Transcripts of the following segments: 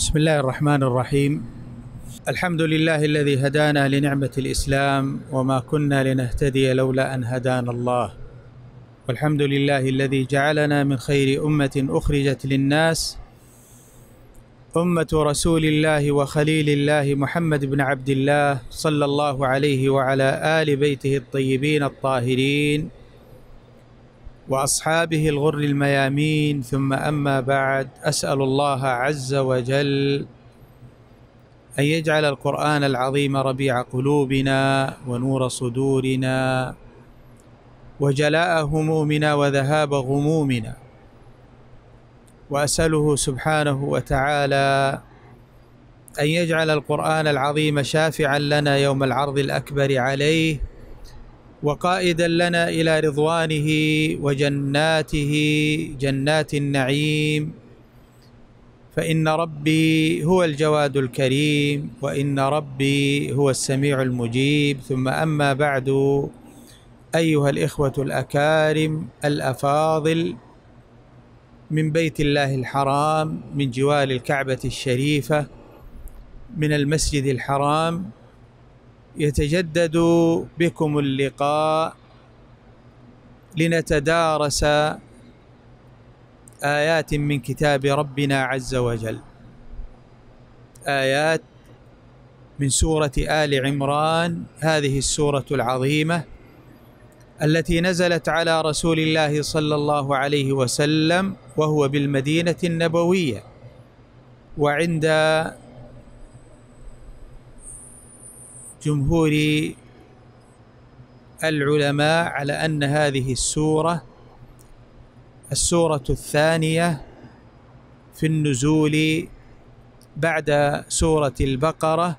بسم الله الرحمن الرحيم الحمد لله الذي هدانا لنعمة الإسلام وما كنا لنهتدي لولا أن هدانا الله والحمد لله الذي جعلنا من خير أمة أخرجت للناس أمة رسول الله وخليل الله محمد بن عبد الله صلى الله عليه وعلى آل بيته الطيبين الطاهرين واصحابه الغر الميامين ثم اما بعد اسال الله عز وجل ان يجعل القران العظيم ربيع قلوبنا ونور صدورنا وجلاء همومنا وذهاب غمومنا واساله سبحانه وتعالى ان يجعل القران العظيم شافعا لنا يوم العرض الاكبر عليه وقائدا لنا الى رضوانه وجناته جنات النعيم فان ربي هو الجواد الكريم وان ربي هو السميع المجيب ثم اما بعد ايها الاخوه الاكارم الافاضل من بيت الله الحرام من جوار الكعبه الشريفه من المسجد الحرام يتجدد بكم اللقاء لنتدارس ايات من كتاب ربنا عز وجل ايات من سوره ال عمران هذه السوره العظيمه التي نزلت على رسول الله صلى الله عليه وسلم وهو بالمدينه النبويه وعند جمهور العلماء على أن هذه السورة السورة الثانية في النزول بعد سورة البقرة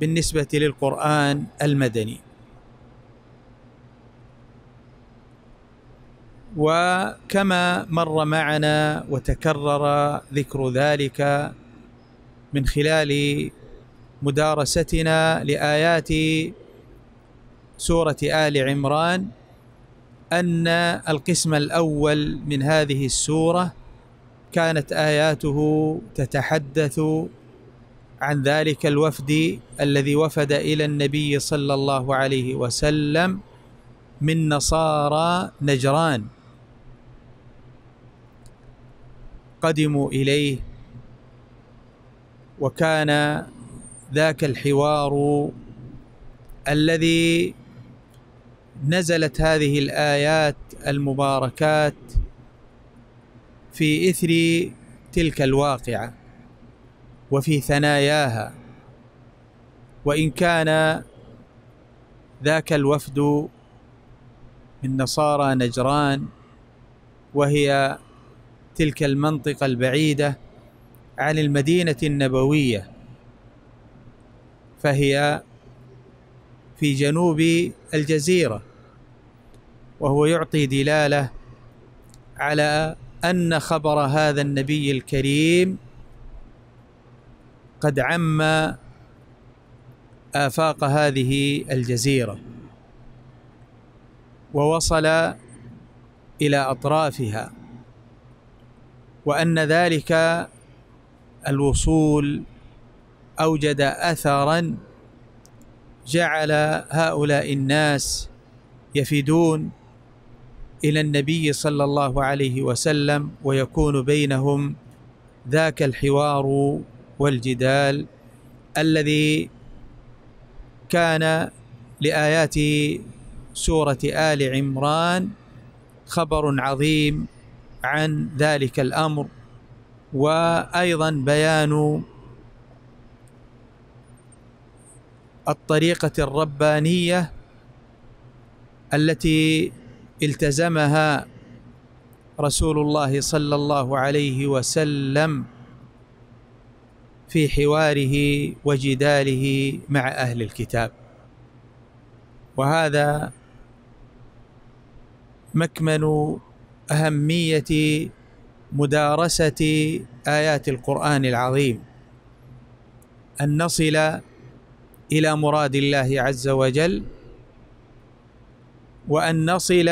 بالنسبة للقرآن المدني وكما مر معنا وتكرر ذكر ذلك من خلال مدارستنا لآيات سورة آل عمران أن القسم الأول من هذه السورة كانت آياته تتحدث عن ذلك الوفد الذي وفد إلى النبي صلى الله عليه وسلم من نصارى نجران قدموا إليه وكان ذاك الحوار الذي نزلت هذه الايات المباركات في اثر تلك الواقعه وفي ثناياها وان كان ذاك الوفد من نصارى نجران وهي تلك المنطقه البعيده عن المدينه النبويه فهي في جنوب الجزيرة وهو يعطي دلالة على أن خبر هذا النبي الكريم قد عم آفاق هذه الجزيرة ووصل إلى أطرافها وأن ذلك الوصول أوجد أثرا جعل هؤلاء الناس يفدون إلى النبي صلى الله عليه وسلم ويكون بينهم ذاك الحوار والجدال الذي كان لآيات سورة آل عمران خبر عظيم عن ذلك الأمر وأيضا بيان الطريقه الربانيه التي التزمها رسول الله صلى الله عليه وسلم في حواره وجداله مع اهل الكتاب وهذا مكمن اهميه مدارسه ايات القران العظيم ان نصل الى مراد الله عز وجل وان نصل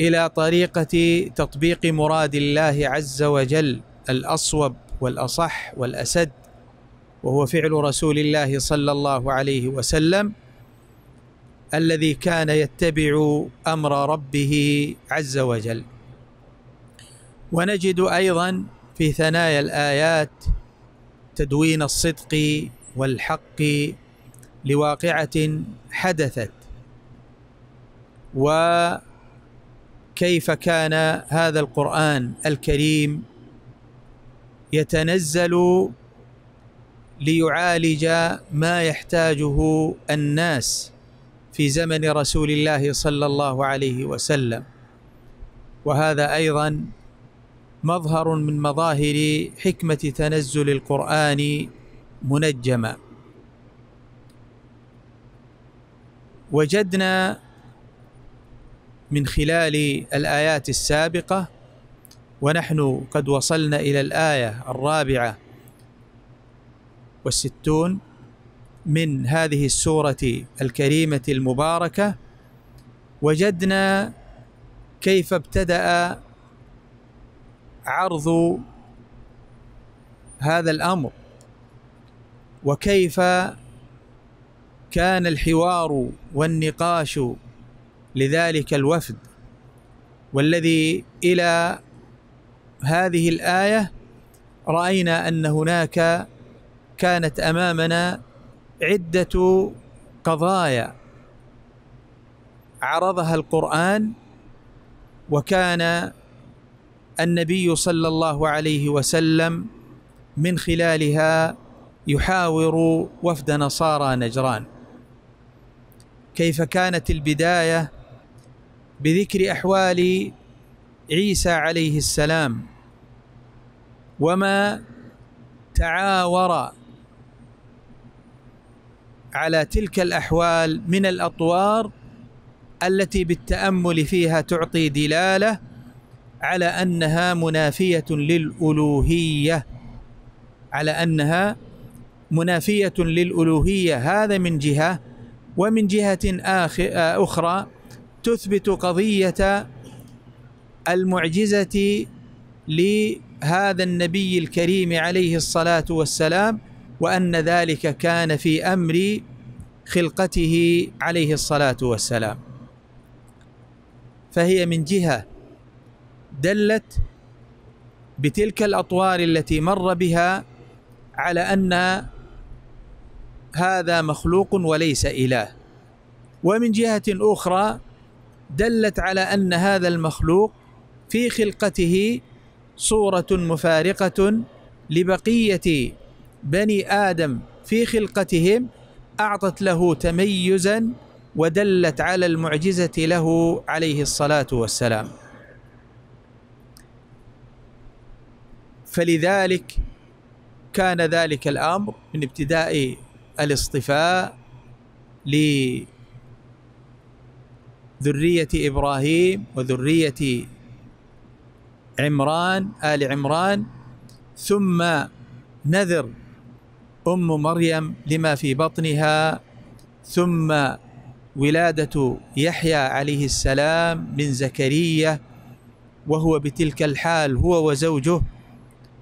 الى طريقه تطبيق مراد الله عز وجل الاصوب والاصح والاسد وهو فعل رسول الله صلى الله عليه وسلم الذي كان يتبع امر ربه عز وجل ونجد ايضا في ثنايا الايات تدوين الصدق والحق لواقعة حدثت وكيف كان هذا القرآن الكريم يتنزل ليعالج ما يحتاجه الناس في زمن رسول الله صلى الله عليه وسلم وهذا أيضا مظهر من مظاهر حكمة تنزل القرآن منجما وجدنا من خلال الايات السابقه ونحن قد وصلنا الى الايه الرابعه والستون من هذه السوره الكريمه المباركه وجدنا كيف ابتدا عرض هذا الامر وكيف كان الحوار والنقاش لذلك الوفد والذي الى هذه الايه راينا ان هناك كانت امامنا عده قضايا عرضها القران وكان النبي صلى الله عليه وسلم من خلالها يحاور وفد نصارى نجران كيف كانت البدايه بذكر احوال عيسى عليه السلام وما تعاور على تلك الاحوال من الاطوار التي بالتامل فيها تعطي دلاله على انها منافيه للالوهيه على انها منافية للألوهية هذا من جهة ومن جهة أخرى تثبت قضية المعجزة لهذا النبي الكريم عليه الصلاة والسلام وأن ذلك كان في أمر خلقته عليه الصلاة والسلام فهي من جهة دلت بتلك الأطوار التي مر بها على أن هذا مخلوق وليس إله ومن جهة أخرى دلت على أن هذا المخلوق في خلقته صورة مفارقة لبقية بني آدم في خلقتهم أعطت له تميزا ودلت على المعجزة له عليه الصلاة والسلام فلذلك كان ذلك الأمر من ابتداء الاصطفاء لذرية إبراهيم وذرية عمران آل عمران ثم نذر أم مريم لما في بطنها ثم ولادة يحيى عليه السلام من زكريا وهو بتلك الحال هو وزوجه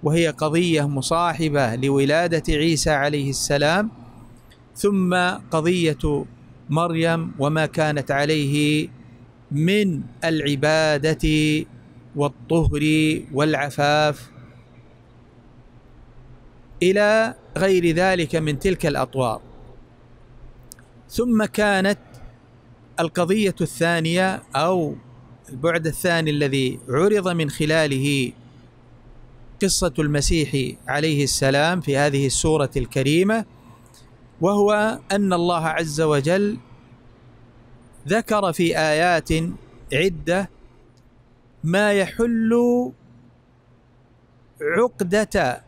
وهي قضية مصاحبة لولادة عيسى عليه السلام ثم قضيه مريم وما كانت عليه من العباده والطهر والعفاف الى غير ذلك من تلك الاطوار ثم كانت القضيه الثانيه او البعد الثاني الذي عرض من خلاله قصه المسيح عليه السلام في هذه السوره الكريمه وهو ان الله عز وجل ذكر في ايات عده ما يحل عقده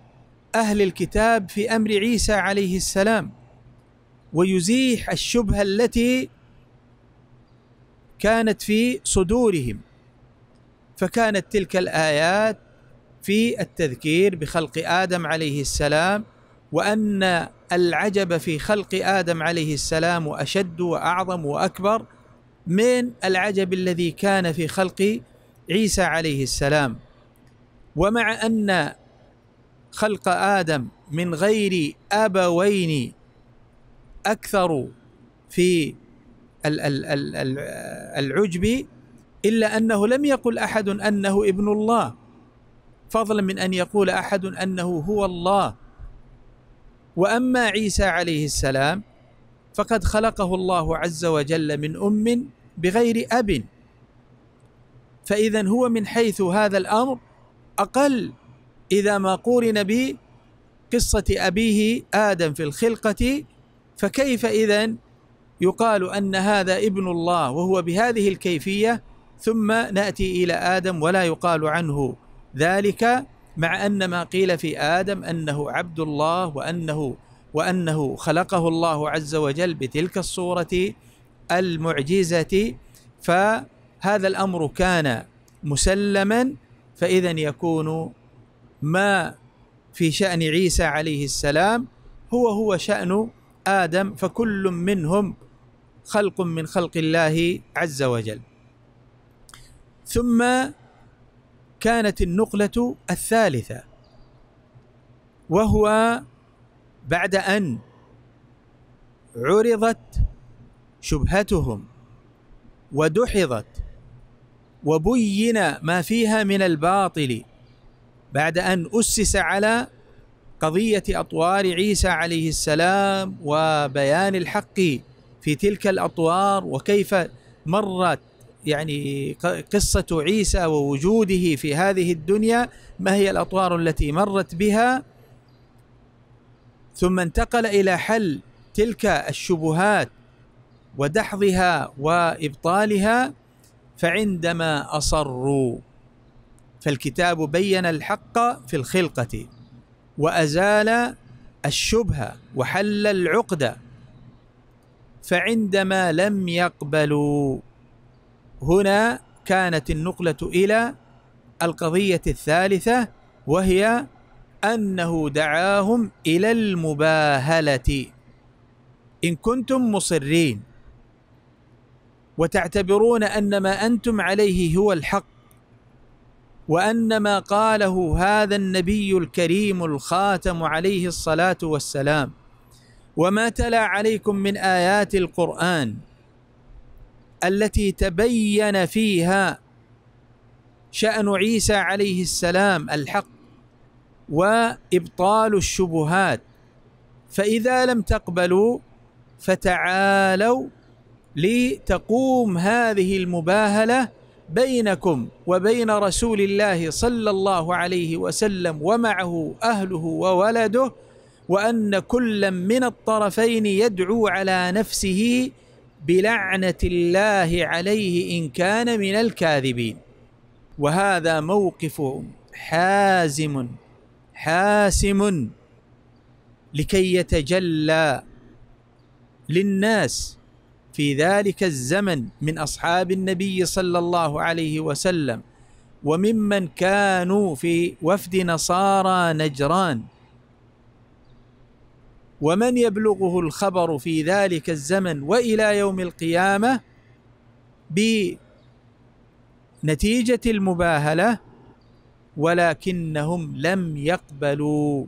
اهل الكتاب في امر عيسى عليه السلام ويزيح الشبهه التي كانت في صدورهم فكانت تلك الايات في التذكير بخلق ادم عليه السلام وان العجب في خلق ادم عليه السلام اشد واعظم واكبر من العجب الذي كان في خلق عيسى عليه السلام ومع ان خلق ادم من غير ابوين اكثر في العجب الا انه لم يقل احد انه ابن الله فضلا من ان يقول احد انه هو الله واما عيسى عليه السلام فقد خلقه الله عز وجل من ام بغير اب فاذا هو من حيث هذا الامر اقل اذا ما قورن بقصه ابيه ادم في الخلقه فكيف اذا يقال ان هذا ابن الله وهو بهذه الكيفيه ثم ناتي الى ادم ولا يقال عنه ذلك مع أن ما قيل في آدم أنه عبد الله وأنه وأنه خلقه الله عز وجل بتلك الصورة المعجزة فهذا الأمر كان مسلما فإذا يكون ما في شأن عيسى عليه السلام هو هو شأن آدم فكل منهم خلق من خلق الله عز وجل ثم كانت النقلة الثالثة وهو بعد أن عرضت شبهتهم ودحضت وبين ما فيها من الباطل بعد أن أسس على قضية أطوار عيسى عليه السلام وبيان الحق في تلك الأطوار وكيف مرت يعني قصة عيسى ووجوده في هذه الدنيا ما هي الأطوار التي مرت بها ثم انتقل إلى حل تلك الشبهات ودحضها وإبطالها فعندما أصروا فالكتاب بين الحق في الخلقة وأزال الشبهة وحل العقدة فعندما لم يقبلوا هنا كانت النقلة إلى القضية الثالثة وهي أنه دعاهم إلى المباهلة إن كنتم مصرين وتعتبرون أن ما أنتم عليه هو الحق وأن ما قاله هذا النبي الكريم الخاتم عليه الصلاة والسلام وما تلا عليكم من آيات القرآن التي تبين فيها شأن عيسى عليه السلام الحق وإبطال الشبهات فإذا لم تقبلوا فتعالوا لتقوم هذه المباهله بينكم وبين رسول الله صلى الله عليه وسلم ومعه اهله وولده وان كلا من الطرفين يدعو على نفسه بلعنه الله عليه ان كان من الكاذبين وهذا موقف حازم حاسم لكي يتجلى للناس في ذلك الزمن من اصحاب النبي صلى الله عليه وسلم وممن كانوا في وفد نصارى نجران ومن يبلغه الخبر في ذلك الزمن والى يوم القيامه بنتيجه المباهله ولكنهم لم يقبلوا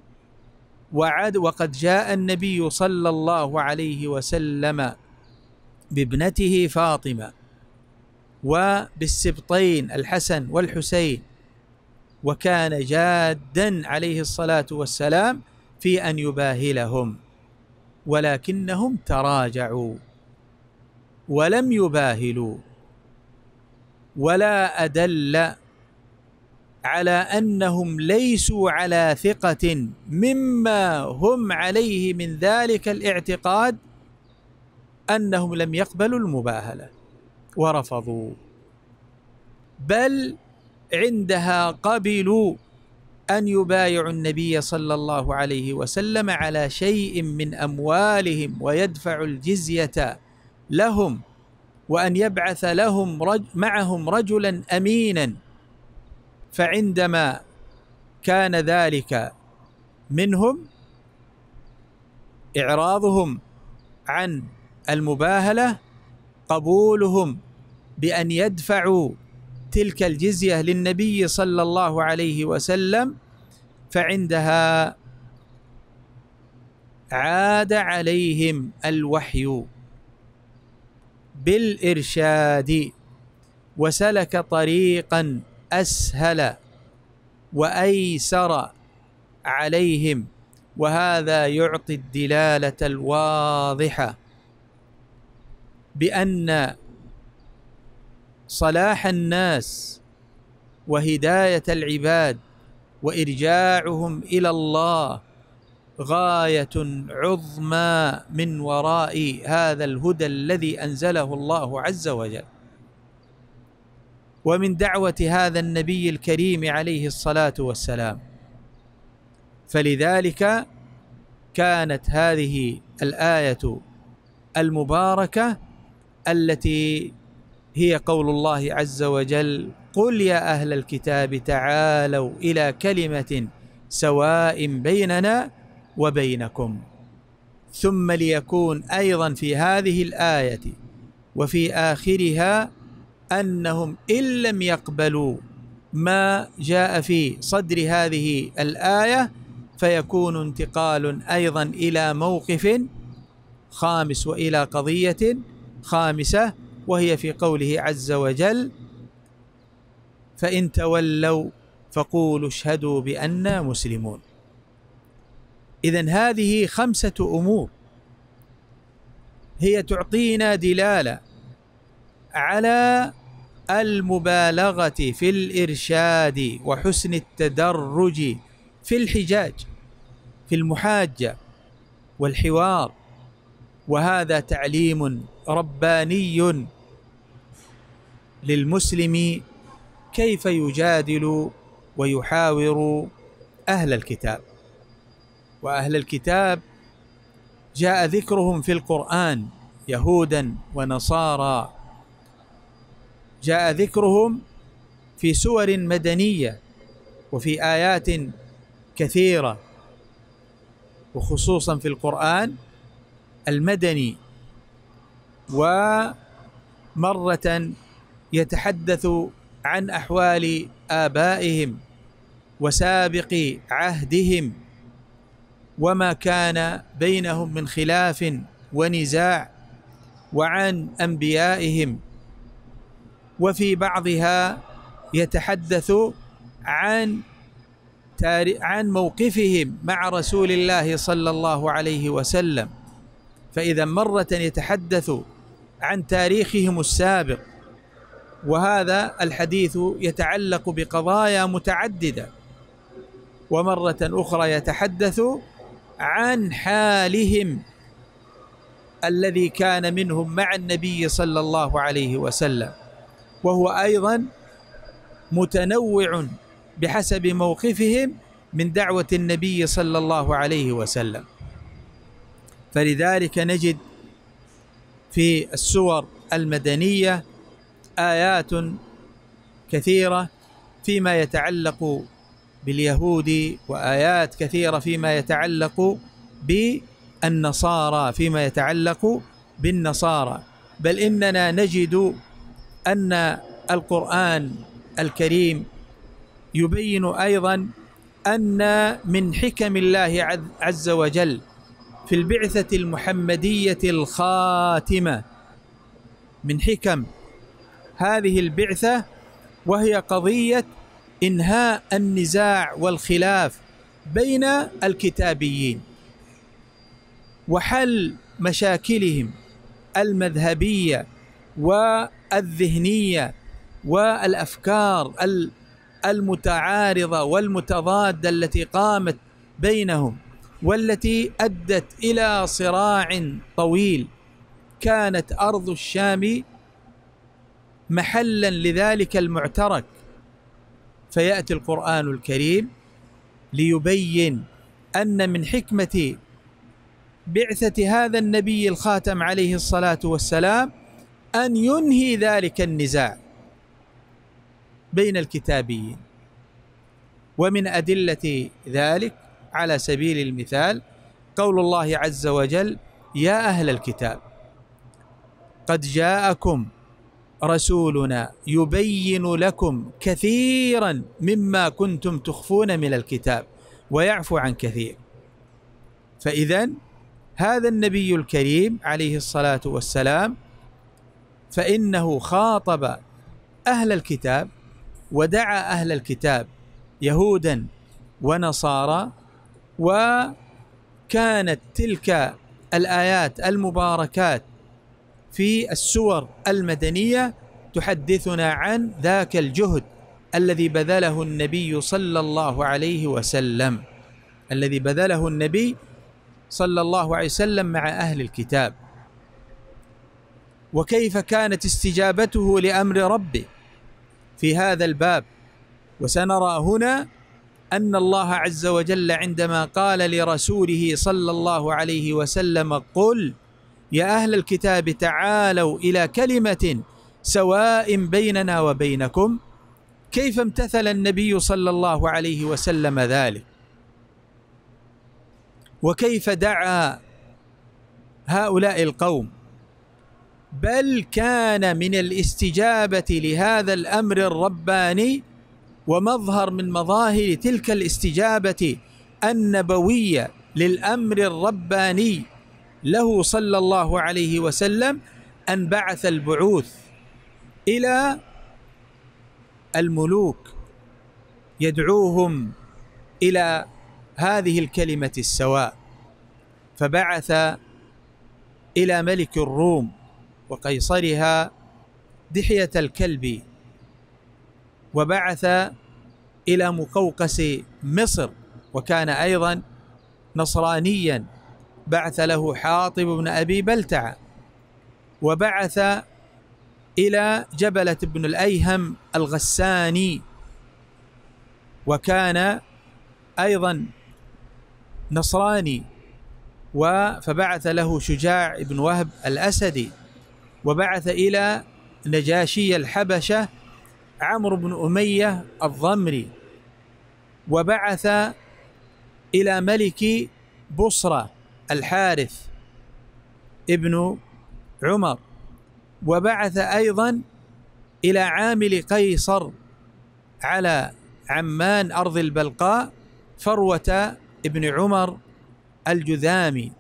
وعد وقد جاء النبي صلى الله عليه وسلم بابنته فاطمه وبالسبطين الحسن والحسين وكان جادا عليه الصلاه والسلام في ان يباهلهم ولكنهم تراجعوا ولم يباهلوا ولا ادل على انهم ليسوا على ثقه مما هم عليه من ذلك الاعتقاد انهم لم يقبلوا المباهله ورفضوا بل عندها قبلوا أن يبايعوا النبي صلى الله عليه وسلم على شيء من أموالهم ويدفع الجزية لهم وأن يبعث لهم رج معهم رجلا أمينا فعندما كان ذلك منهم إعراضهم عن المباهلة قبولهم بأن يدفعوا تلك الجزية للنبي صلى الله عليه وسلم فعندها عاد عليهم الوحي بالإرشاد وسلك طريقا أسهل وأيسر عليهم وهذا يعطي الدلالة الواضحة بأن صلاح الناس وهدايه العباد وارجاعهم الى الله غايه عظمى من وراء هذا الهدى الذي انزله الله عز وجل ومن دعوه هذا النبي الكريم عليه الصلاه والسلام فلذلك كانت هذه الايه المباركه التي هي قول الله عز وجل قل يا اهل الكتاب تعالوا الى كلمه سواء بيننا وبينكم ثم ليكون ايضا في هذه الايه وفي اخرها انهم ان لم يقبلوا ما جاء في صدر هذه الايه فيكون انتقال ايضا الى موقف خامس والى قضيه خامسه وهي في قوله عز وجل فإن تولوا فقولوا اشهدوا بأننا مسلمون إذا هذه خمسة أمور هي تعطينا دلالة على المبالغة في الإرشاد وحسن التدرج في الحجاج في المحاجة والحوار وهذا تعليم رباني للمسلم كيف يجادل ويحاور اهل الكتاب واهل الكتاب جاء ذكرهم في القران يهودا ونصارى جاء ذكرهم في سور مدنيه وفي ايات كثيره وخصوصا في القران المدني ومره يتحدث عن احوال ابائهم وسابق عهدهم وما كان بينهم من خلاف ونزاع وعن انبيائهم وفي بعضها يتحدث عن عن موقفهم مع رسول الله صلى الله عليه وسلم فاذا مره يتحدث عن تاريخهم السابق وهذا الحديث يتعلق بقضايا متعدده ومره اخرى يتحدث عن حالهم الذي كان منهم مع النبي صلى الله عليه وسلم وهو ايضا متنوع بحسب موقفهم من دعوه النبي صلى الله عليه وسلم فلذلك نجد في السور المدنيه آيات كثيرة فيما يتعلق باليهود وآيات كثيرة فيما يتعلق بالنصارى فيما يتعلق بالنصارى بل إننا نجد أن القرآن الكريم يبين أيضا أن من حكم الله عز وجل في البعثة المحمدية الخاتمة من حكم هذه البعثة وهي قضية إنهاء النزاع والخلاف بين الكتابيين وحل مشاكلهم المذهبية والذهنية والأفكار المتعارضة والمتضادة التي قامت بينهم والتي أدت إلى صراع طويل كانت أرض الشام محلا لذلك المعترك فياتي القران الكريم ليبين ان من حكمه بعثه هذا النبي الخاتم عليه الصلاه والسلام ان ينهي ذلك النزاع بين الكتابيين ومن ادله ذلك على سبيل المثال قول الله عز وجل يا اهل الكتاب قد جاءكم رسولنا يبين لكم كثيرا مما كنتم تخفون من الكتاب ويعفو عن كثير فاذا هذا النبي الكريم عليه الصلاه والسلام فانه خاطب اهل الكتاب ودعا اهل الكتاب يهودا ونصارى وكانت تلك الايات المباركات في السور المدنيه تحدثنا عن ذاك الجهد الذي بذله النبي صلى الله عليه وسلم الذي بذله النبي صلى الله عليه وسلم مع اهل الكتاب وكيف كانت استجابته لامر ربه في هذا الباب وسنرى هنا ان الله عز وجل عندما قال لرسوله صلى الله عليه وسلم قل يا أهل الكتاب تعالوا إلى كلمة سواء بيننا وبينكم كيف امتثل النبي صلى الله عليه وسلم ذلك وكيف دعا هؤلاء القوم بل كان من الاستجابة لهذا الأمر الرباني ومظهر من مظاهر تلك الاستجابة النبوية للأمر الرباني له صلى الله عليه وسلم أن بعث البعوث إلى الملوك يدعوهم إلى هذه الكلمة السواء فبعث إلى ملك الروم وقيصرها دحية الكلب وبعث إلى مقوقس مصر وكان أيضا نصرانيا بعث له حاطب بن أبي بلتعة وبعث إلى جبلة بن الأيهم الغساني وكان أيضا نصراني فبعث له شجاع بن وهب الأسدي وبعث إلى نجاشي الحبشة عمرو بن أمية الضمري وبعث إلى ملك بصرة الحارث ابن عمر وبعث ايضا الى عامل قيصر على عمان ارض البلقاء فروه ابن عمر الجذامي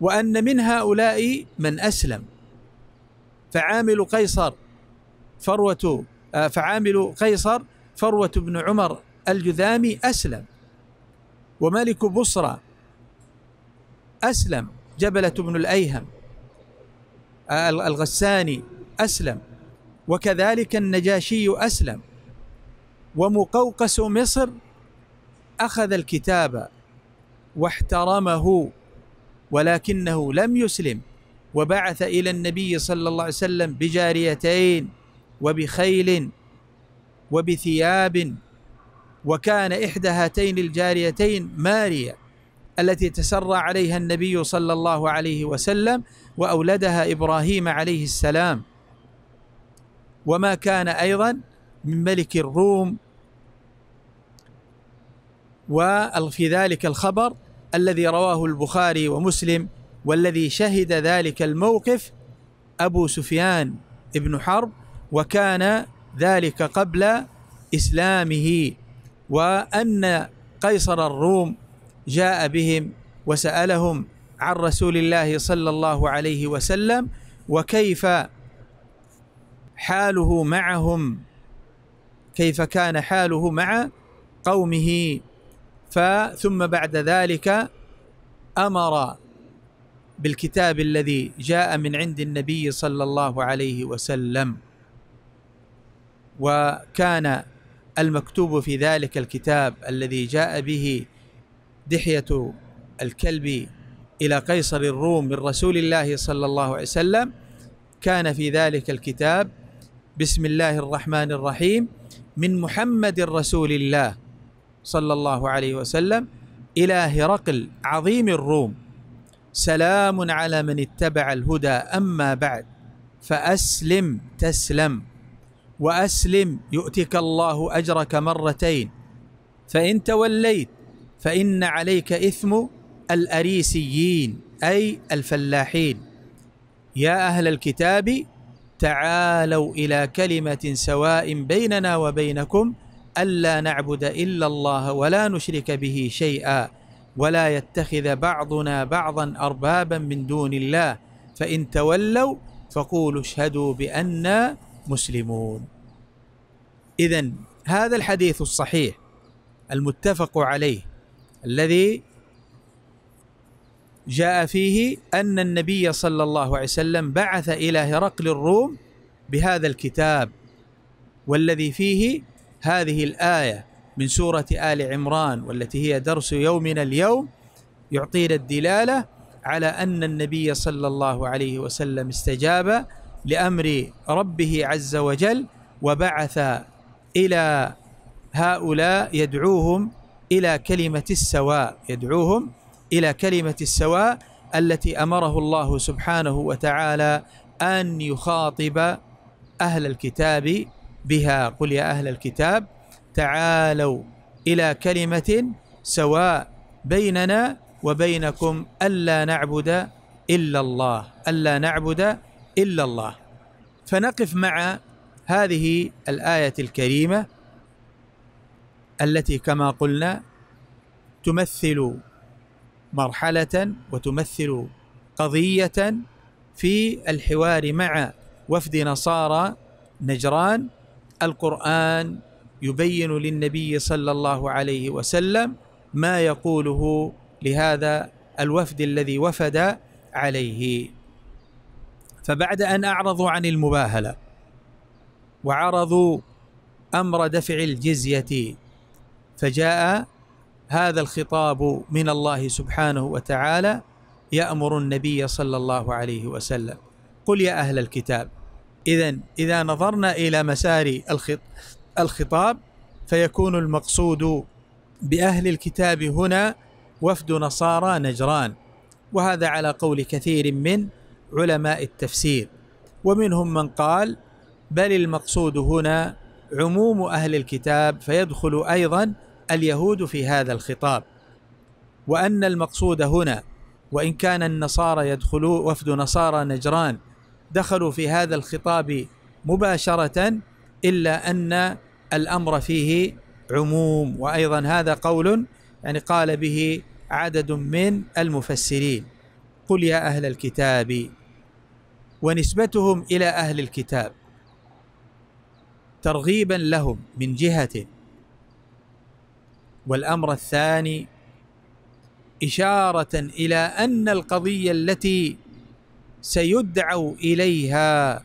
وان من هؤلاء من اسلم فعامل قيصر فروه آه، فعامل قيصر فروه بن عمر الجذامي اسلم وملك بصرى أسلم جبلة بن الأيهم الغساني أسلم وكذلك النجاشي أسلم ومقوقس مصر أخذ الكتاب واحترمه ولكنه لم يسلم وبعث إلى النبي صلى الله عليه وسلم بجاريتين وبخيل وبثياب وكان إحدى هاتين الجاريتين مارية التي تسرى عليها النبي صلى الله عليه وسلم واولدها ابراهيم عليه السلام وما كان ايضا من ملك الروم وفي ذلك الخبر الذي رواه البخاري ومسلم والذي شهد ذلك الموقف ابو سفيان ابن حرب وكان ذلك قبل اسلامه وان قيصر الروم جاء بهم وسالهم عن رسول الله صلى الله عليه وسلم وكيف حاله معهم كيف كان حاله مع قومه فثم بعد ذلك امر بالكتاب الذي جاء من عند النبي صلى الله عليه وسلم وكان المكتوب في ذلك الكتاب الذي جاء به دحية الكلب إلى قيصر الروم من رسول الله صلى الله عليه وسلم كان في ذلك الكتاب بسم الله الرحمن الرحيم من محمد رسول الله صلى الله عليه وسلم إلى هرقل عظيم الروم سلام على من اتبع الهدى أما بعد فأسلم تسلم وأسلم يؤتك الله أجرك مرتين فإن توليت فإن عليك إثم الأريسيين أي الفلاحين يا أهل الكتاب تعالوا إلى كلمة سواء بيننا وبينكم ألا نعبد إلا الله ولا نشرك به شيئا ولا يتخذ بعضنا بعضا أربابا من دون الله فإن تولوا فقولوا اشهدوا بأننا مسلمون إذا هذا الحديث الصحيح المتفق عليه الذي جاء فيه أن النبي صلى الله عليه وسلم بعث إلى هرقل الروم بهذا الكتاب والذي فيه هذه الآية من سورة آل عمران والتي هي درس يومنا اليوم يعطينا الدلالة على أن النبي صلى الله عليه وسلم استجاب لأمر ربه عز وجل وبعث إلى هؤلاء يدعوهم إلى كلمة السواء يدعوهم إلى كلمة السواء التي أمره الله سبحانه وتعالى أن يخاطب أهل الكتاب بها قل يا أهل الكتاب تعالوا إلى كلمة سواء بيننا وبينكم ألا نعبد إلا الله ألا نعبد إلا الله فنقف مع هذه الآية الكريمة التي كما قلنا تمثل مرحلة وتمثل قضية في الحوار مع وفد نصارى نجران القرآن يبين للنبي صلى الله عليه وسلم ما يقوله لهذا الوفد الذي وفد عليه فبعد أن أعرضوا عن المباهلة وعرضوا أمر دفع الجزية فجاء هذا الخطاب من الله سبحانه وتعالى يأمر النبي صلى الله عليه وسلم قل يا أهل الكتاب إذا إذا نظرنا إلى مسار الخطاب فيكون المقصود بأهل الكتاب هنا وفد نصارى نجران وهذا على قول كثير من علماء التفسير ومنهم من قال بل المقصود هنا عموم اهل الكتاب فيدخل ايضا اليهود في هذا الخطاب وان المقصود هنا وان كان النصارى يدخلون وفد نصارى نجران دخلوا في هذا الخطاب مباشره الا ان الامر فيه عموم وايضا هذا قول يعني قال به عدد من المفسرين قل يا اهل الكتاب ونسبتهم الى اهل الكتاب ترغيبا لهم من جهه والامر الثاني اشاره الى ان القضيه التي سيدعو اليها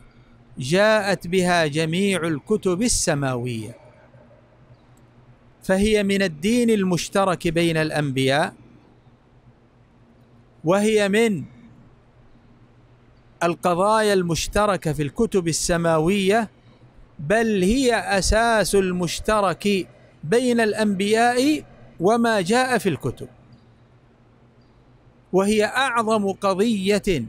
جاءت بها جميع الكتب السماويه فهي من الدين المشترك بين الانبياء وهي من القضايا المشتركه في الكتب السماويه بل هي اساس المشترك بين الانبياء وما جاء في الكتب وهي اعظم قضيه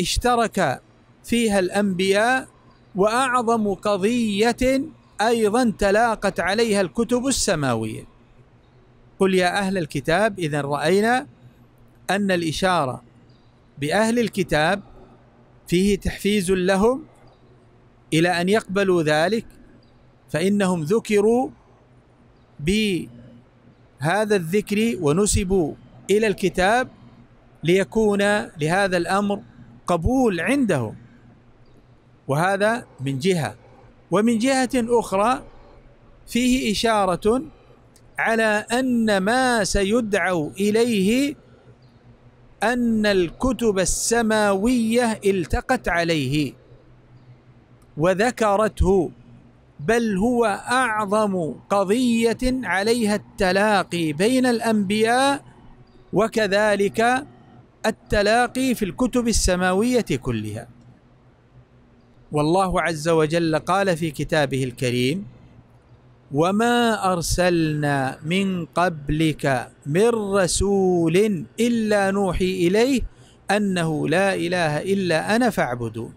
اشترك فيها الانبياء واعظم قضيه ايضا تلاقت عليها الكتب السماويه قل يا اهل الكتاب اذا راينا ان الاشاره باهل الكتاب فيه تحفيز لهم إلى أن يقبلوا ذلك فإنهم ذكروا بهذا الذكر ونسبوا إلى الكتاب ليكون لهذا الأمر قبول عندهم وهذا من جهة ومن جهة أخرى فيه إشارة على أن ما سيدعو إليه أن الكتب السماوية التقت عليه وذكرته بل هو اعظم قضيه عليها التلاقي بين الانبياء وكذلك التلاقي في الكتب السماويه كلها والله عز وجل قال في كتابه الكريم وما ارسلنا من قبلك من رسول الا نوحي اليه انه لا اله الا انا فاعبدون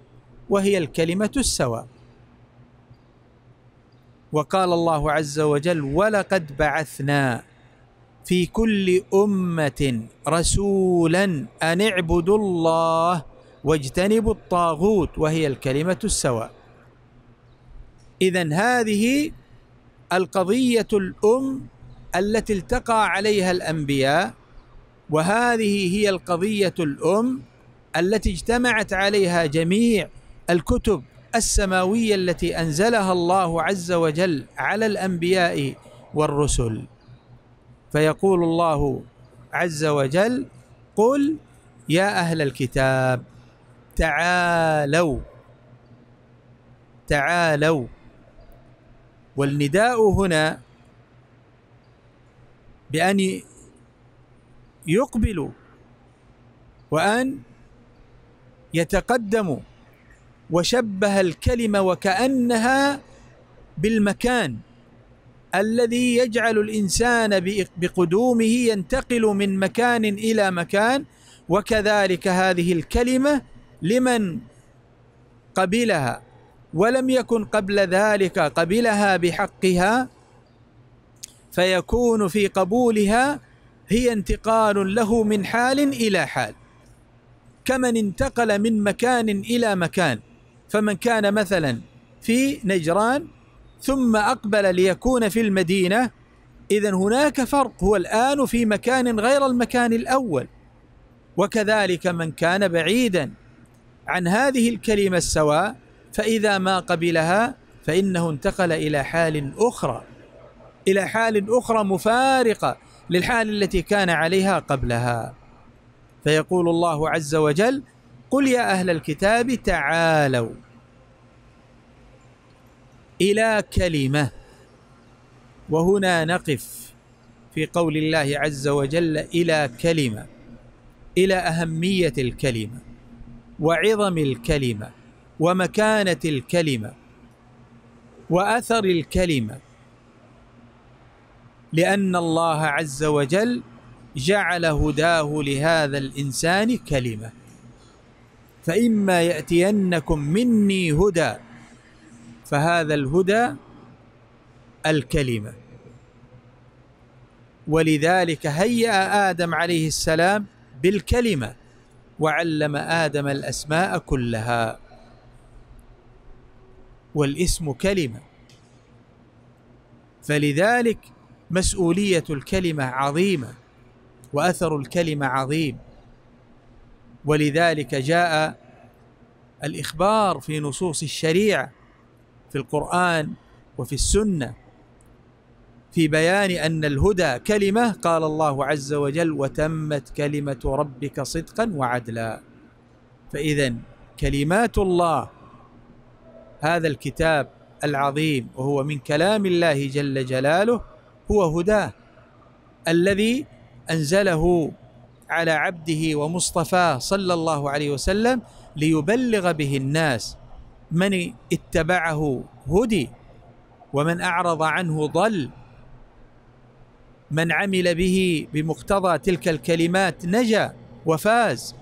وهي الكلمة السواء وقال الله عز وجل ولقد بعثنا في كل أمة رسولا أن اعبدوا الله واجتنبوا الطاغوت وهي الكلمة السواء إذا هذه القضية الأم التي التقى عليها الأنبياء وهذه هي القضية الأم التي اجتمعت عليها جميع الكتب السماويه التي انزلها الله عز وجل على الانبياء والرسل فيقول الله عز وجل قل يا اهل الكتاب تعالوا تعالوا والنداء هنا بأن يقبلوا وأن يتقدموا وشبه الكلمه وكانها بالمكان الذي يجعل الانسان بقدومه ينتقل من مكان الى مكان وكذلك هذه الكلمه لمن قبلها ولم يكن قبل ذلك قبلها بحقها فيكون في قبولها هي انتقال له من حال الى حال كمن انتقل من مكان الى مكان فمن كان مثلا في نجران ثم اقبل ليكون في المدينه اذا هناك فرق هو الان في مكان غير المكان الاول وكذلك من كان بعيدا عن هذه الكلمه السواء فاذا ما قبلها فانه انتقل الى حال اخرى الى حال اخرى مفارقه للحال التي كان عليها قبلها فيقول الله عز وجل قل يا أهل الكتاب تعالوا إلى كلمة وهنا نقف في قول الله عز وجل إلى كلمة إلى أهمية الكلمة وعظم الكلمة ومكانة الكلمة وأثر الكلمة لأن الله عز وجل جعل هداه لهذا الإنسان كلمة فإما يأتينكم مني هدى فهذا الهدى الكلمة ولذلك هيأ آدم عليه السلام بالكلمة وعلم آدم الأسماء كلها والاسم كلمة فلذلك مسؤولية الكلمة عظيمة وأثر الكلمة عظيم ولذلك جاء الإخبار في نصوص الشريعة في القرآن وفي السنة في بيان أن الهدى كلمة قال الله عز وجل وتمت كلمة ربك صدقا وعدلا فإذا كلمات الله هذا الكتاب العظيم وهو من كلام الله جل جلاله هو هداه الذي أنزله على عبده ومصطفاه صلى الله عليه وسلم ليبلغ به الناس من اتبعه هدي ومن اعرض عنه ضل من عمل به بمقتضى تلك الكلمات نجا وفاز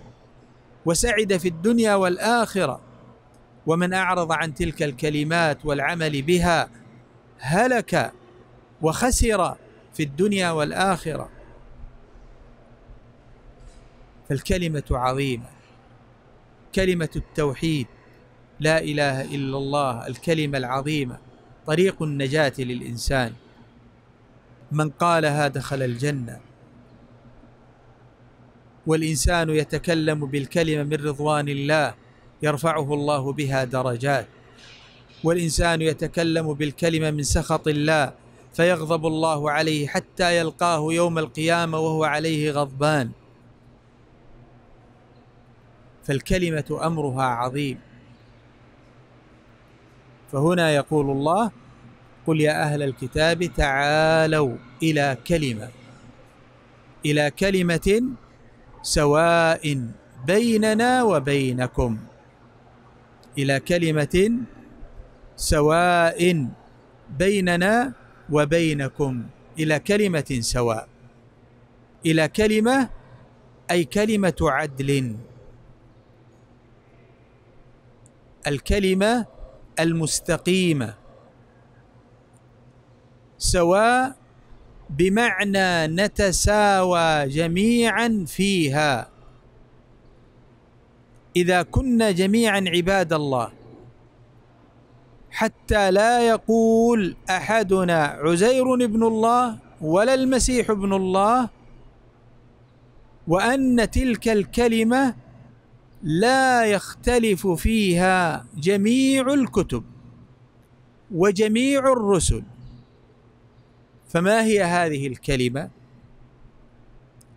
وسعد في الدنيا والاخره ومن اعرض عن تلك الكلمات والعمل بها هلك وخسر في الدنيا والاخره فالكلمة عظيمة كلمة التوحيد لا إله إلا الله الكلمة العظيمة طريق النجاة للإنسان من قالها دخل الجنة والإنسان يتكلم بالكلمة من رضوان الله يرفعه الله بها درجات والإنسان يتكلم بالكلمة من سخط الله فيغضب الله عليه حتى يلقاه يوم القيامة وهو عليه غضبان فالكلمة أمرها عظيم فهنا يقول الله قل يا أهل الكتاب تعالوا إلى كلمة إلى كلمة سواء بيننا وبينكم إلى كلمة سواء بيننا وبينكم إلى كلمة سواء إلى كلمة أي كلمة عدل الكلمه المستقيمه سواء بمعنى نتساوى جميعا فيها اذا كنا جميعا عباد الله حتى لا يقول احدنا عزير ابن الله ولا المسيح ابن الله وان تلك الكلمه لا يختلف فيها جميع الكتب وجميع الرسل فما هي هذه الكلمه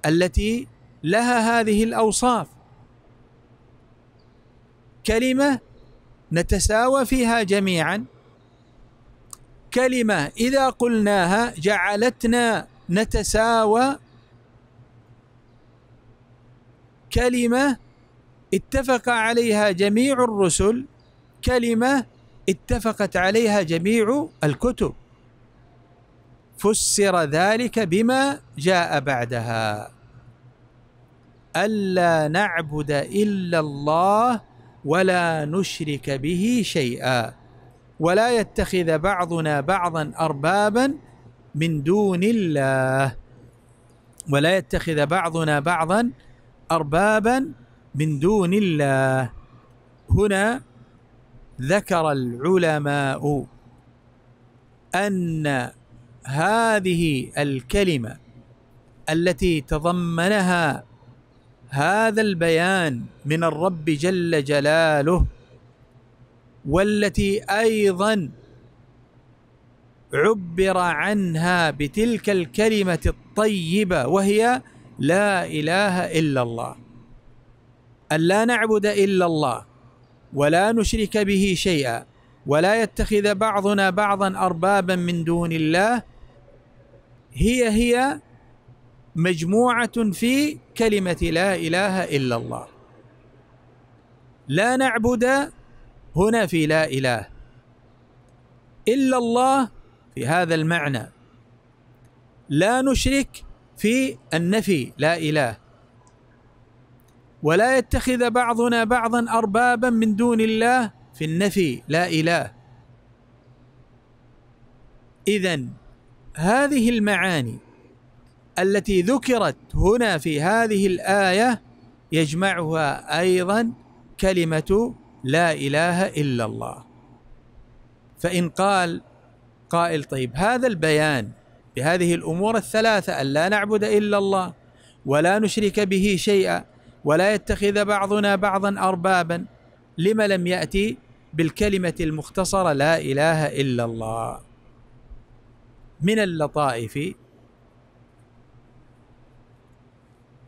التي لها هذه الاوصاف كلمه نتساوى فيها جميعا كلمه اذا قلناها جعلتنا نتساوى كلمه اتفق عليها جميع الرسل كلمه اتفقت عليها جميع الكتب فسر ذلك بما جاء بعدها الا نعبد الا الله ولا نشرك به شيئا ولا يتخذ بعضنا بعضا اربابا من دون الله ولا يتخذ بعضنا بعضا اربابا من دون الله هنا ذكر العلماء أن هذه الكلمة التي تضمنها هذا البيان من الرب جل جلاله والتي أيضا عبر عنها بتلك الكلمة الطيبة وهي لا إله إلا الله أن لا نعبد إلا الله ولا نشرك به شيئا ولا يتخذ بعضنا بعضا أربابا من دون الله هي هي مجموعة في كلمة لا إله إلا الله لا نعبد هنا في لا إله إلا الله في هذا المعنى لا نشرك في النفي لا إله ولا يتخذ بعضنا بعضا اربابا من دون الله في النفي لا اله اذا هذه المعاني التي ذكرت هنا في هذه الايه يجمعها ايضا كلمه لا اله الا الله فان قال قائل طيب هذا البيان بهذه الامور الثلاثه ان لا نعبد الا الله ولا نشرك به شيئا ولا يتخذ بعضنا بعضا أربابا لما لم يأتي بالكلمة المختصرة لا إله إلا الله من اللطائف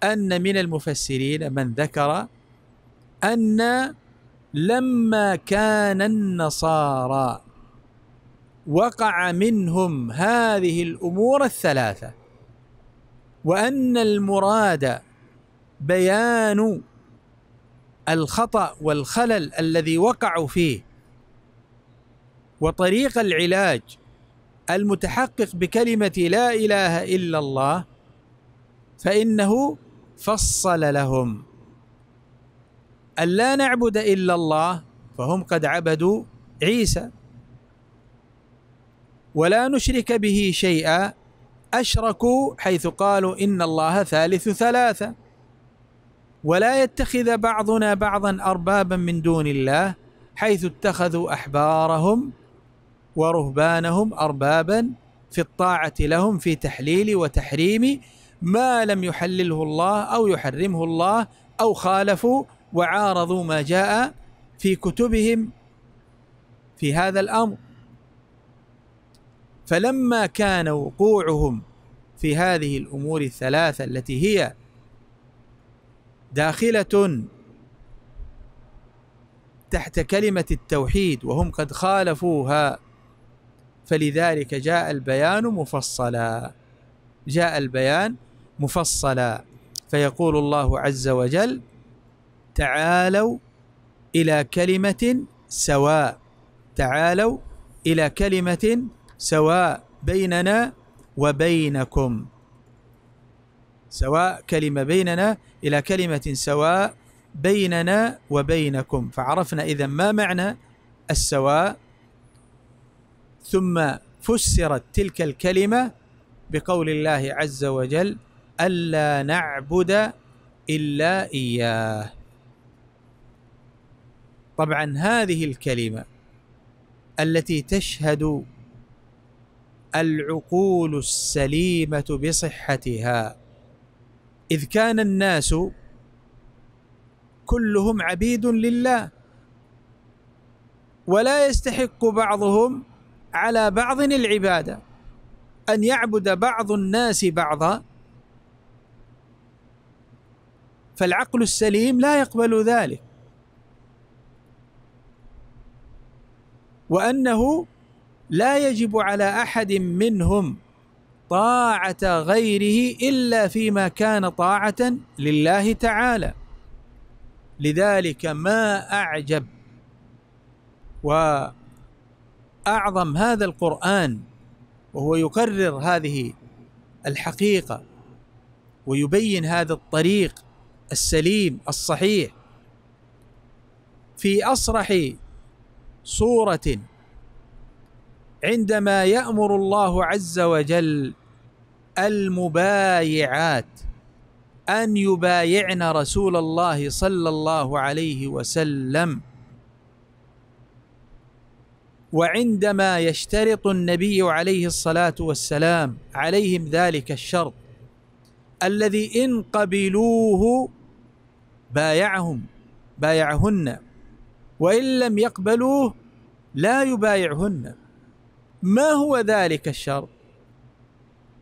أن من المفسرين من ذكر أن لما كان النصارى وقع منهم هذه الأمور الثلاثة وأن المراد بيان الخطأ والخلل الذي وقعوا فيه وطريق العلاج المتحقق بكلمة لا إله إلا الله فإنه فصل لهم أن لا نعبد إلا الله فهم قد عبدوا عيسى ولا نشرك به شيئا أشركوا حيث قالوا إن الله ثالث ثلاثة ولا يتخذ بعضنا بعضا اربابا من دون الله حيث اتخذوا احبارهم ورهبانهم اربابا في الطاعه لهم في تحليل وتحريم ما لم يحلله الله او يحرمه الله او خالفوا وعارضوا ما جاء في كتبهم في هذا الامر فلما كان وقوعهم في هذه الامور الثلاثه التي هي داخلة تحت كلمة التوحيد وهم قد خالفوها فلذلك جاء البيان مفصلا جاء البيان مفصلا فيقول الله عز وجل تعالوا إلى كلمة سواء تعالوا إلى كلمة سواء بيننا وبينكم سواء كلمة بيننا إلى كلمة سواء بيننا وبينكم فعرفنا إذا ما معنى السواء ثم فسرت تلك الكلمة بقول الله عز وجل ألا نعبد إلا إياه طبعا هذه الكلمة التي تشهد العقول السليمة بصحتها إذ كان الناس كلهم عبيد لله ولا يستحق بعضهم على بعض العباده ان يعبد بعض الناس بعضا فالعقل السليم لا يقبل ذلك وانه لا يجب على احد منهم طاعة غيره إلا فيما كان طاعة لله تعالى لذلك ما أعجب وأعظم هذا القرآن وهو يكرر هذه الحقيقة ويبين هذا الطريق السليم الصحيح في أصرح صورة عندما يامر الله عز وجل المبايعات ان يبايعن رسول الله صلى الله عليه وسلم وعندما يشترط النبي عليه الصلاه والسلام عليهم ذلك الشرط الذي ان قبلوه بايعهم بايعهن وان لم يقبلوه لا يبايعهن ما هو ذلك الشر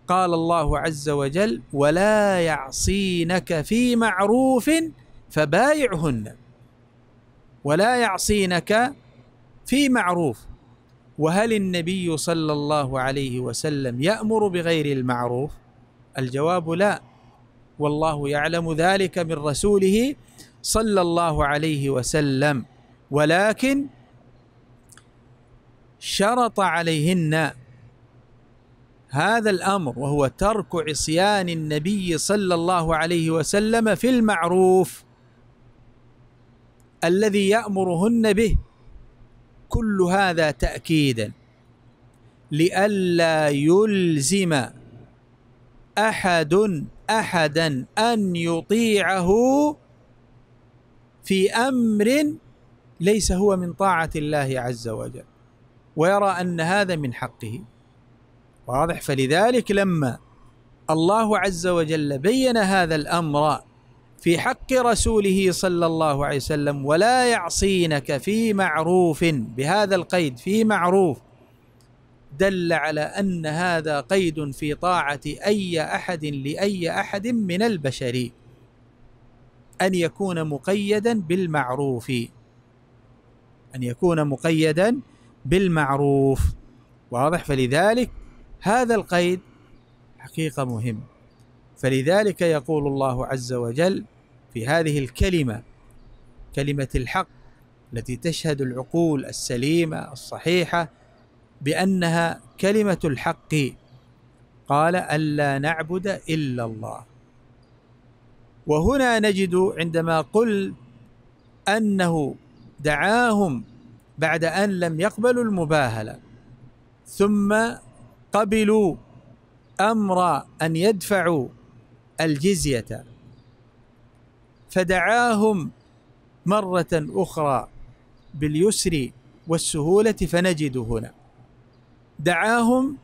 قال الله عز وجل ولا يعصينك في معروف فبايعهن ولا يعصينك في معروف وهل النبي صلى الله عليه وسلم يأمر بغير المعروف الجواب لا والله يعلم ذلك من رسوله صلى الله عليه وسلم ولكن شرط عليهن هذا الامر وهو ترك عصيان النبي صلى الله عليه وسلم في المعروف الذي يامرهن به كل هذا تاكيدا لئلا يلزم احد احدا ان يطيعه في امر ليس هو من طاعه الله عز وجل ويرى ان هذا من حقه واضح فلذلك لما الله عز وجل بين هذا الامر في حق رسوله صلى الله عليه وسلم ولا يعصينك في معروف بهذا القيد في معروف دل على ان هذا قيد في طاعه اي احد لاي احد من البشر ان يكون مقيدا بالمعروف ان يكون مقيدا بالمعروف واضح فلذلك هذا القيد حقيقة مهم فلذلك يقول الله عز وجل في هذه الكلمة كلمة الحق التي تشهد العقول السليمة الصحيحة بأنها كلمة الحق قال ألا نعبد إلا الله وهنا نجد عندما قل أنه دعاهم بعد ان لم يقبلوا المباهله ثم قبلوا امر ان يدفعوا الجزيه فدعاهم مره اخرى باليسر والسهوله فنجد هنا دعاهم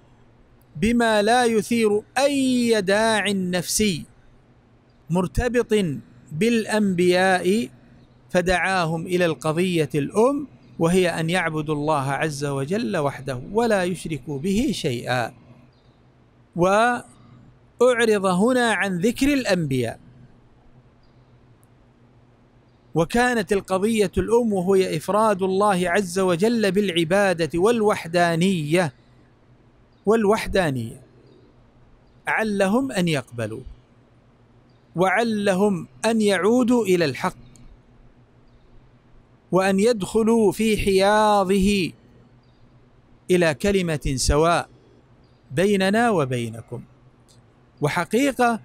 بما لا يثير اي داع نفسي مرتبط بالانبياء فدعاهم الى القضيه الام وهي ان يعبدوا الله عز وجل وحده ولا يشركوا به شيئا واعرض هنا عن ذكر الانبياء وكانت القضيه الام وهي افراد الله عز وجل بالعباده والوحدانيه والوحدانيه علهم ان يقبلوا وعلهم ان يعودوا الى الحق وأن يدخلوا في حياضه إلى كلمة سواء بيننا وبينكم وحقيقة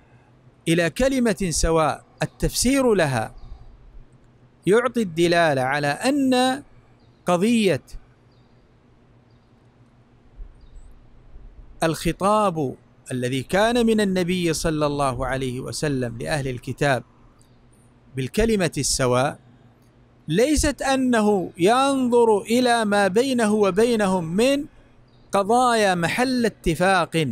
إلى كلمة سواء التفسير لها يعطي الدلالة على أن قضية الخطاب الذي كان من النبي صلى الله عليه وسلم لأهل الكتاب بالكلمة السواء ليست انه ينظر الى ما بينه وبينهم من قضايا محل اتفاق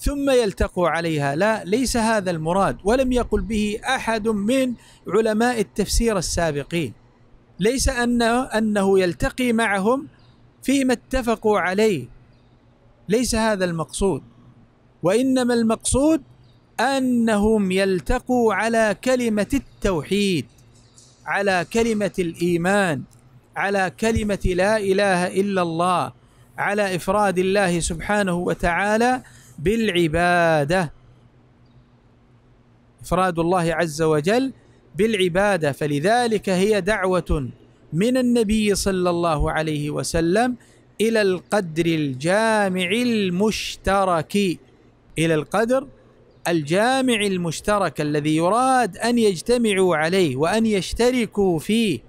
ثم يلتقوا عليها لا ليس هذا المراد ولم يقل به احد من علماء التفسير السابقين ليس انه انه يلتقي معهم فيما اتفقوا عليه ليس هذا المقصود وانما المقصود انهم يلتقوا على كلمه التوحيد على كلمه الايمان على كلمه لا اله الا الله على افراد الله سبحانه وتعالى بالعباده افراد الله عز وجل بالعباده فلذلك هي دعوه من النبي صلى الله عليه وسلم الى القدر الجامع المشترك الى القدر الجامع المشترك الذي يراد ان يجتمعوا عليه وان يشتركوا فيه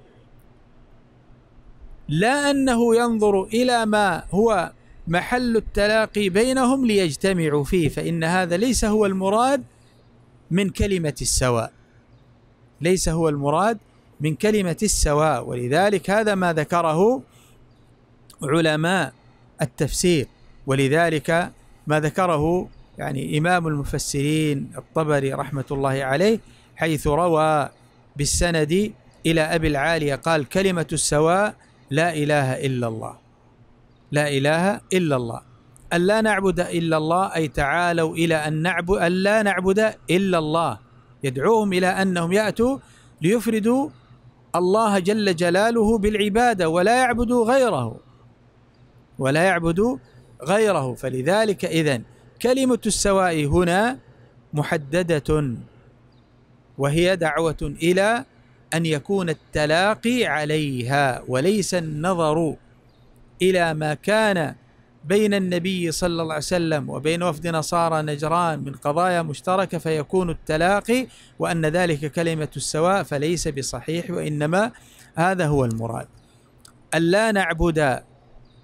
لا انه ينظر الى ما هو محل التلاقي بينهم ليجتمعوا فيه فان هذا ليس هو المراد من كلمه السواء ليس هو المراد من كلمه السواء ولذلك هذا ما ذكره علماء التفسير ولذلك ما ذكره يعني إمام المفسرين الطبري رحمة الله عليه حيث روى بالسند إلى أبي العالية قال كلمة السواء لا إله إلا الله لا إله إلا الله ألا نعبد إلا الله أي تعالوا إلى أن نعبد ألا نعبد إلا الله يدعوهم إلى أنهم يأتوا ليفردوا الله جل جلاله بالعبادة ولا يعبدوا غيره ولا يعبدوا غيره فلذلك إذن كلمة السواء هنا محددة وهي دعوة إلى أن يكون التلاقي عليها وليس النظر إلى ما كان بين النبي صلى الله عليه وسلم وبين وفد نصارى نجران من قضايا مشتركة فيكون التلاقي وأن ذلك كلمة السواء فليس بصحيح وإنما هذا هو المراد ألا نعبد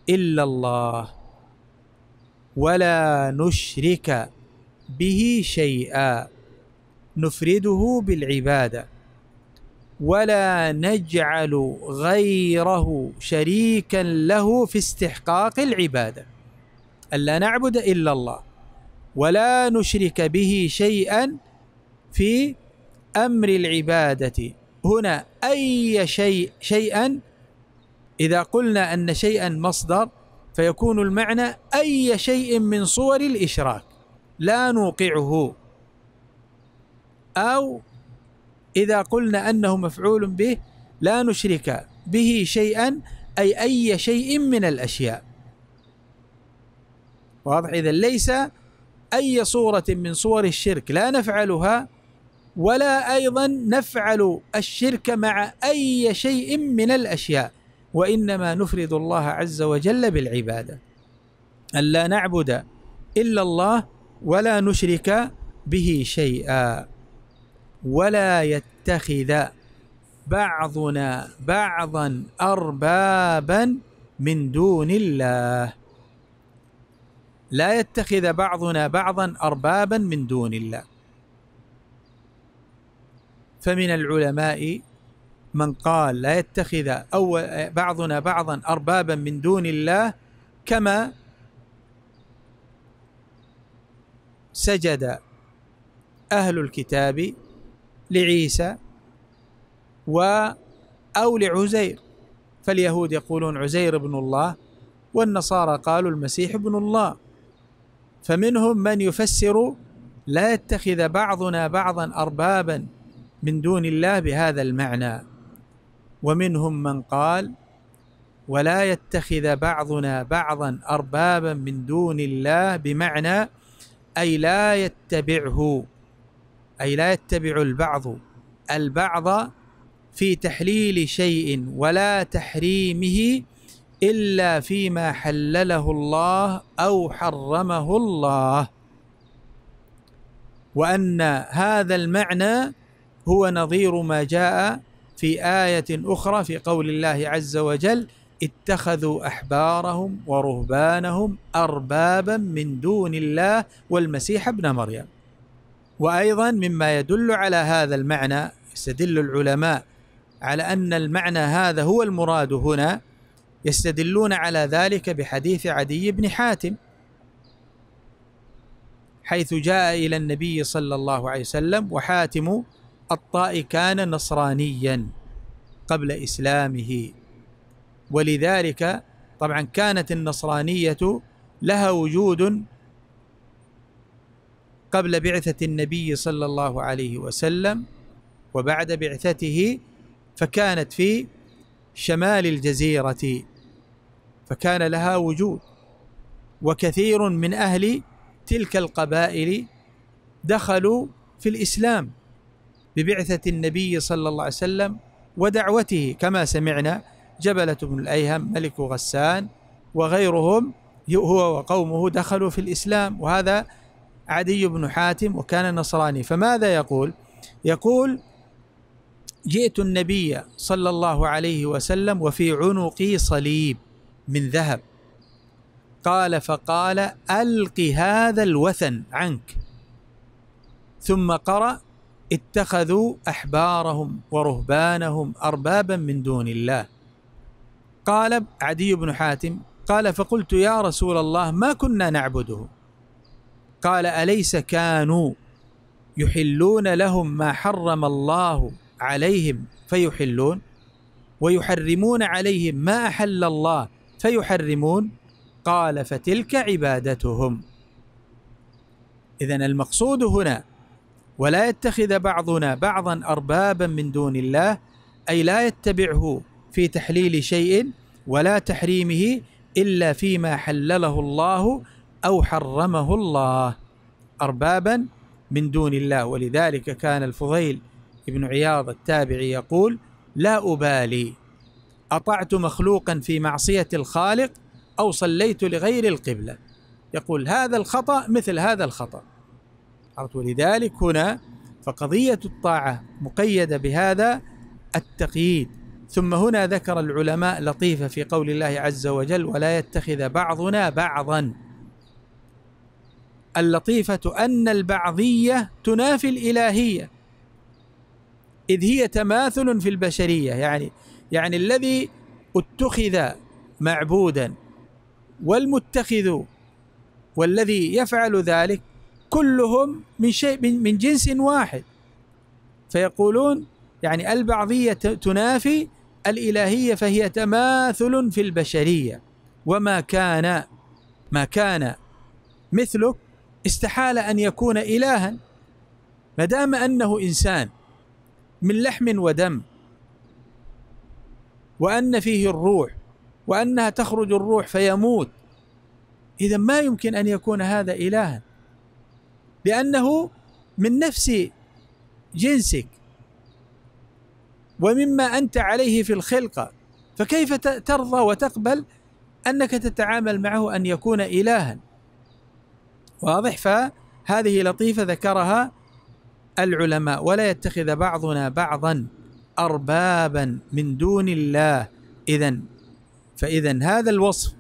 إلا الله ولا نشرك به شيئا نفرده بالعباده ولا نجعل غيره شريكا له في استحقاق العباده الا نعبد الا الله ولا نشرك به شيئا في امر العباده هنا اي شيء شيئا اذا قلنا ان شيئا مصدر فيكون المعنى أي شيء من صور الإشراك لا نوقعه أو إذا قلنا أنه مفعول به لا نشرك به شيئا أي أي شيء من الأشياء واضح إذا ليس أي صورة من صور الشرك لا نفعلها ولا أيضا نفعل الشرك مع أي شيء من الأشياء وانما نفرد الله عز وجل بالعباده الا نعبد الا الله ولا نشرك به شيئا ولا يتخذ بعضنا بعضا اربابا من دون الله لا يتخذ بعضنا بعضا اربابا من دون الله فمن العلماء من قال لا يتخذ أول بعضنا بعضا أربابا من دون الله كما سجد أهل الكتاب لعيسى و أو لعزير فاليهود يقولون عزير ابن الله والنصارى قالوا المسيح ابن الله فمنهم من يفسر لا يتخذ بعضنا بعضا أربابا من دون الله بهذا المعنى ومنهم من قال ولا يتخذ بعضنا بعضا اربابا من دون الله بمعنى اي لا يتبعه اي لا يتبع البعض البعض في تحليل شيء ولا تحريمه الا فيما حلله الله او حرمه الله وان هذا المعنى هو نظير ما جاء في آية أخرى في قول الله عز وجل اتخذوا أحبارهم ورهبانهم أربابا من دون الله والمسيح ابن مريم وأيضا مما يدل على هذا المعنى يستدل العلماء على أن المعنى هذا هو المراد هنا يستدلون على ذلك بحديث عدي بن حاتم حيث جاء إلى النبي صلى الله عليه وسلم وحاتم الطائي كان نصرانيا قبل اسلامه ولذلك طبعا كانت النصرانيه لها وجود قبل بعثه النبي صلى الله عليه وسلم وبعد بعثته فكانت في شمال الجزيره فكان لها وجود وكثير من اهل تلك القبائل دخلوا في الاسلام ببعثة النبي صلى الله عليه وسلم ودعوته كما سمعنا جبلة بن الأيهم ملك غسان وغيرهم هو وقومه دخلوا في الإسلام وهذا عدي بن حاتم وكان نصراني فماذا يقول؟ يقول جئت النبي صلى الله عليه وسلم وفي عنقي صليب من ذهب قال فقال ألق هذا الوثن عنك ثم قرأ اتخذوا احبارهم ورهبانهم اربابا من دون الله قال عدي بن حاتم قال فقلت يا رسول الله ما كنا نعبده قال اليس كانوا يحلون لهم ما حرم الله عليهم فيحلون ويحرمون عليهم ما احل الله فيحرمون قال فتلك عبادتهم اذا المقصود هنا ولا يتخذ بعضنا بعضا اربابا من دون الله اي لا يتبعه في تحليل شيء ولا تحريمه الا فيما حلله الله او حرمه الله اربابا من دون الله ولذلك كان الفضيل بن عياض التابعي يقول لا ابالي اطعت مخلوقا في معصيه الخالق او صليت لغير القبله يقول هذا الخطا مثل هذا الخطا عرفت ولذلك هنا فقضية الطاعة مقيدة بهذا التقييد ثم هنا ذكر العلماء لطيفة في قول الله عز وجل ولا يتخذ بعضنا بعضا اللطيفة أن البعضية تنافي الإلهية إذ هي تماثل في البشرية يعني يعني الذي اتخذ معبودا والمتخذ والذي يفعل ذلك كلهم من شيء من, جنس واحد فيقولون يعني البعضية تنافي الإلهية فهي تماثل في البشرية وما كان ما كان مثلك استحال أن يكون إلها ما دام أنه إنسان من لحم ودم وأن فيه الروح وأنها تخرج الروح فيموت إذا ما يمكن أن يكون هذا إلها بأنه من نفس جنسك ومما أنت عليه في الخلقة فكيف ترضى وتقبل أنك تتعامل معه أن يكون إلها واضح فهذه لطيفة ذكرها العلماء ولا يتخذ بعضنا بعضا أربابا من دون الله إذا فإذا هذا الوصف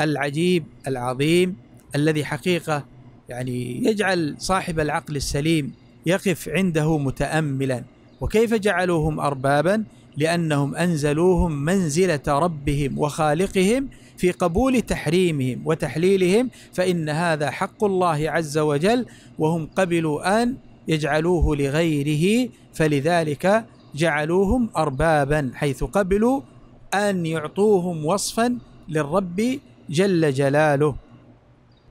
العجيب العظيم الذي حقيقة يعني يجعل صاحب العقل السليم يقف عنده متاملا وكيف جعلوهم اربابا لانهم انزلوهم منزله ربهم وخالقهم في قبول تحريمهم وتحليلهم فان هذا حق الله عز وجل وهم قبلوا ان يجعلوه لغيره فلذلك جعلوهم اربابا حيث قبلوا ان يعطوهم وصفا للرب جل جلاله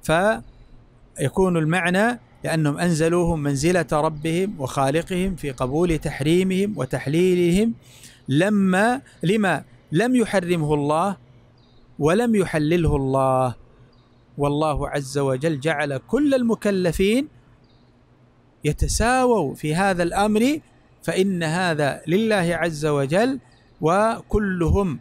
ف يكون المعنى لأنهم أنزلوهم منزلة ربهم وخالقهم في قبول تحريمهم وتحليلهم لما لما لم يحرمه الله ولم يحلله الله والله عز وجل جعل كل المكلفين يتساووا في هذا الأمر فإن هذا لله عز وجل وكلهم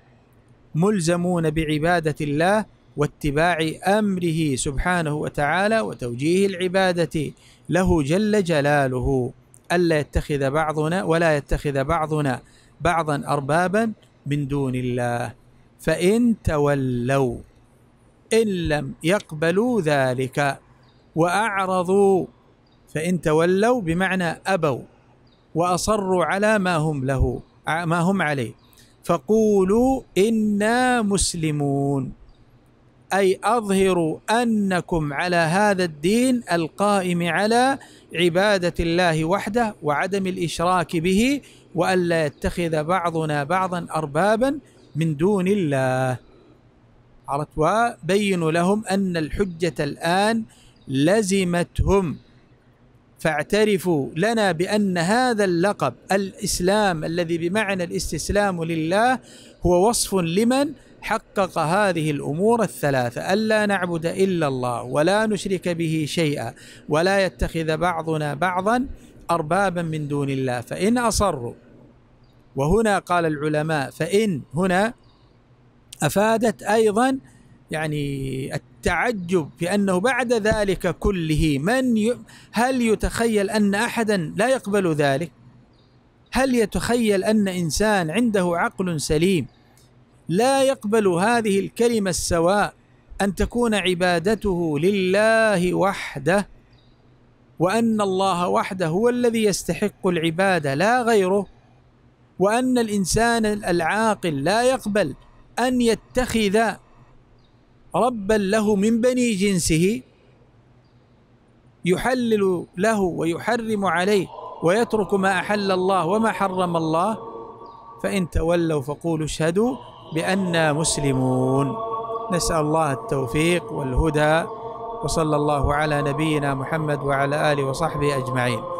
ملزمون بعبادة الله واتباع امره سبحانه وتعالى وتوجيه العباده له جل جلاله الا يتخذ بعضنا ولا يتخذ بعضنا بعضا اربابا من دون الله فان تولوا ان لم يقبلوا ذلك واعرضوا فان تولوا بمعنى ابوا واصروا على ما هم له ما هم عليه فقولوا انا مسلمون اي اظهروا انكم على هذا الدين القائم على عباده الله وحده وعدم الاشراك به والا يتخذ بعضنا بعضا اربابا من دون الله وبينوا لهم ان الحجه الان لزمتهم فاعترفوا لنا بان هذا اللقب الاسلام الذي بمعنى الاستسلام لله هو وصف لمن حقق هذه الامور الثلاثه الا نعبد الا الله ولا نشرك به شيئا ولا يتخذ بعضنا بعضا اربابا من دون الله فان اصروا وهنا قال العلماء فان هنا افادت ايضا يعني التعجب في انه بعد ذلك كله من ي... هل يتخيل ان احدا لا يقبل ذلك؟ هل يتخيل ان انسان عنده عقل سليم لا يقبل هذه الكلمه السواء ان تكون عبادته لله وحده وان الله وحده هو الذي يستحق العباده لا غيره وان الانسان العاقل لا يقبل ان يتخذ ربا له من بني جنسه يحلل له ويحرم عليه ويترك ما احل الله وما حرم الله فان تولوا فقولوا اشهدوا بأنا مسلمون نسأل الله التوفيق والهدى وصلى الله على نبينا محمد وعلى آله وصحبه أجمعين